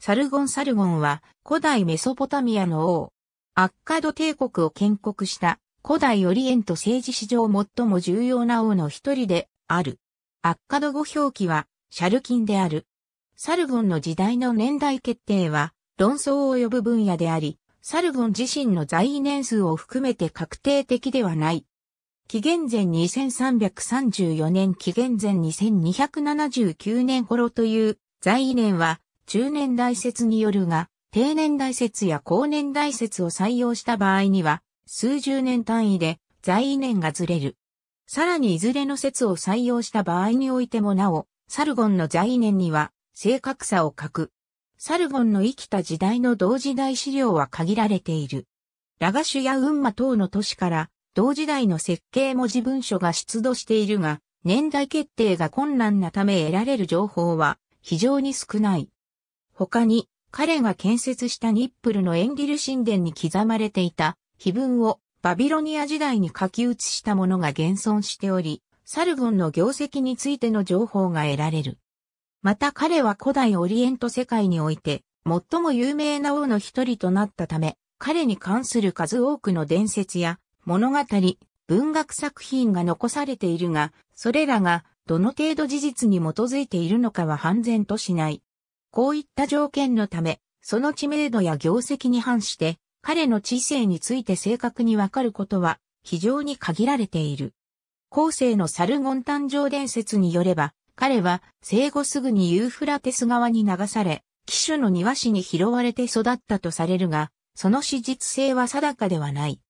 サルゴン・サルゴンは古代メソポタミアの王。アッカド帝国を建国した古代オリエント政治史上最も重要な王の一人である。アッカド語表記はシャルキンである。サルゴンの時代の年代決定は論争を呼ぶ分野であり、サルゴン自身の在位年数を含めて確定的ではない。紀元前2334年紀元前2279年頃という在位年は中年代説によるが、定年代説や後年代説を採用した場合には、数十年単位で在位年がずれる。さらにいずれの説を採用した場合においてもなお、サルゴンの在位年には正確さを欠く。サルゴンの生きた時代の同時代資料は限られている。ラガシュやウンマ等の都市から同時代の設計文字文書が出土しているが、年代決定が困難なため得られる情報は非常に少ない。他に、彼が建設したニップルのエンギル神殿に刻まれていた碑文をバビロニア時代に書き写したものが現存しており、サルゴンの業績についての情報が得られる。また彼は古代オリエント世界において最も有名な王の一人となったため、彼に関する数多くの伝説や物語、文学作品が残されているが、それらがどの程度事実に基づいているのかは判然としない。こういった条件のため、その知名度や業績に反して、彼の知性について正確にわかることは非常に限られている。後世のサルゴン誕生伝説によれば、彼は生後すぐにユーフラテス川に流され、騎手の庭師に拾われて育ったとされるが、その史実性は定かではない。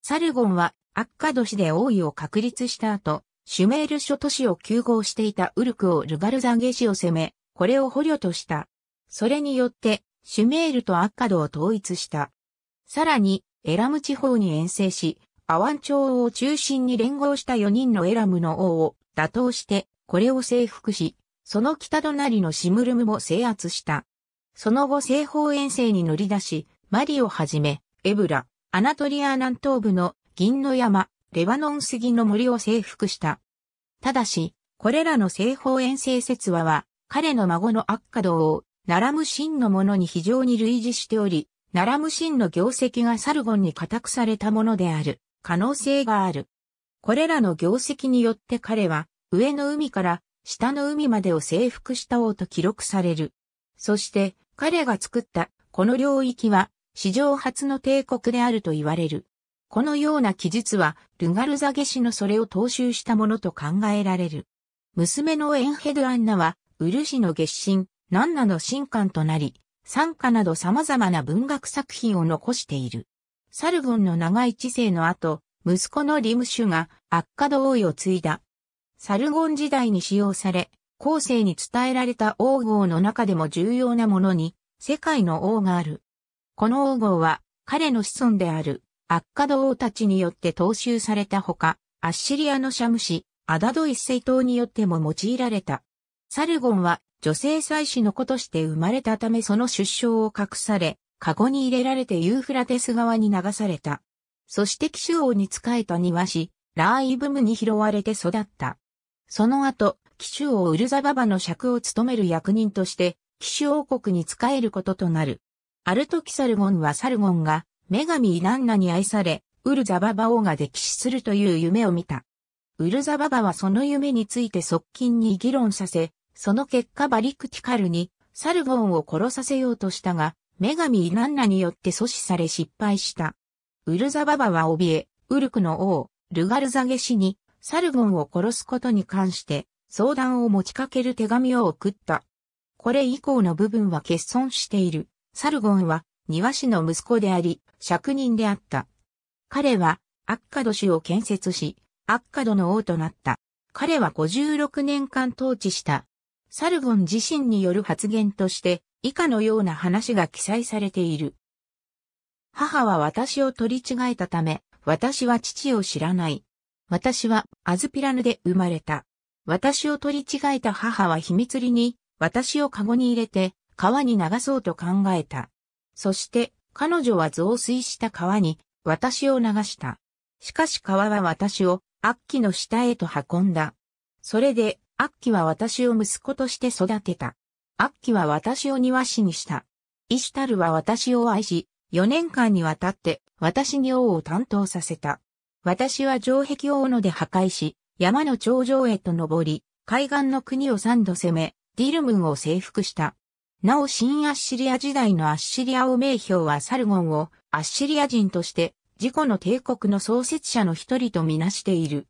サルゴンはアッカド市で王位を確立した後、シュメール諸都市を休合していたウルクをルガルザンゲ市を攻め、これを捕虜とした。それによって、シュメールとアッカドを統一した。さらに、エラム地方に遠征し、アワン朝を中心に連合した4人のエラムの王を打倒して、これを征服し、その北隣のシムルムも制圧した。その後西方遠征に乗り出し、マリをはじめ、エブラ、アナトリア南東部の銀の山、レバノン杉の森を征服した。ただし、これらの西方遠征説話は、彼の孫のアッカドをラムシンのものに非常に類似しており、ラムシンの業績がサルゴンに固くされたものである可能性がある。これらの業績によって彼は上の海から下の海までを征服した王と記録される。そして彼が作ったこの領域は史上初の帝国であると言われる。このような記述はルガルザゲ氏のそれを踏襲したものと考えられる。娘のエンヘドアンナはウルシの月神何なの新刊となり、参加など様々な文学作品を残している。サルゴンの長い知性の後、息子のリムシュが悪化王位を継いだ。サルゴン時代に使用され、後世に伝えられた王号の中でも重要なものに、世界の王がある。この王号は、彼の子孫である、アッカド王たちによって踏襲されたほか、アッシリアのシャムシ、アダド一世党によっても用いられた。サルゴンは女性祭司の子として生まれたためその出生を隠され、カゴに入れられてユーフラテス川に流された。そして騎手王に仕えた庭師、ラーイブムに拾われて育った。その後、騎手王ウルザババの尺を務める役人として、騎手王国に仕えることとなる。アルトキサルゴンはサルゴンが、女神イナンナに愛され、ウルザババ王が溺死するという夢を見た。ウルザババはその夢について側近に議論させ、その結果バリクティカルにサルゴンを殺させようとしたが、女神イナンナによって阻止され失敗した。ウルザババは怯え、ウルクの王、ルガルザゲ氏に、サルゴンを殺すことに関して、相談を持ちかける手紙を送った。これ以降の部分は欠損している。サルゴンは、庭師の息子であり、職人であった。彼は、アッカド氏を建設し、アッカドの王となった。彼は56年間統治したサルゴン自身による発言として以下のような話が記載されている。母は私を取り違えたため、私は父を知らない。私はアズピラヌで生まれた。私を取り違えた母は秘密裏に私をカゴに入れて川に流そうと考えた。そして彼女は増水した川に私を流した。しかし川は私を悪鬼の下へと運んだ。それでアッキは私を息子として育てた。アッキは私を庭師にした。イシュタルは私を愛し、4年間にわたって私に王を担当させた。私は城壁を斧で破壊し、山の頂上へと登り、海岸の国を三度攻め、ディルムンを征服した。なお新アッシリア時代のアッシリア王名標はサルゴンをアッシリア人として自己の帝国の創設者の一人とみなしている。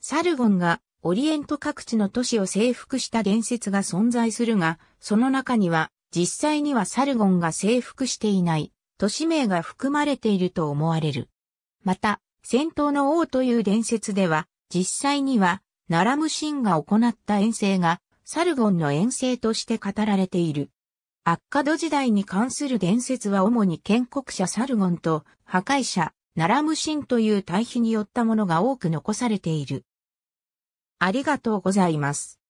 サルゴンがオリエント各地の都市を征服した伝説が存在するが、その中には、実際にはサルゴンが征服していない、都市名が含まれていると思われる。また、戦闘の王という伝説では、実際には、ナラムシンが行った遠征が、サルゴンの遠征として語られている。アッカド時代に関する伝説は主に建国者サルゴンと破壊者ナラムシンという対比によったものが多く残されている。ありがとうございます。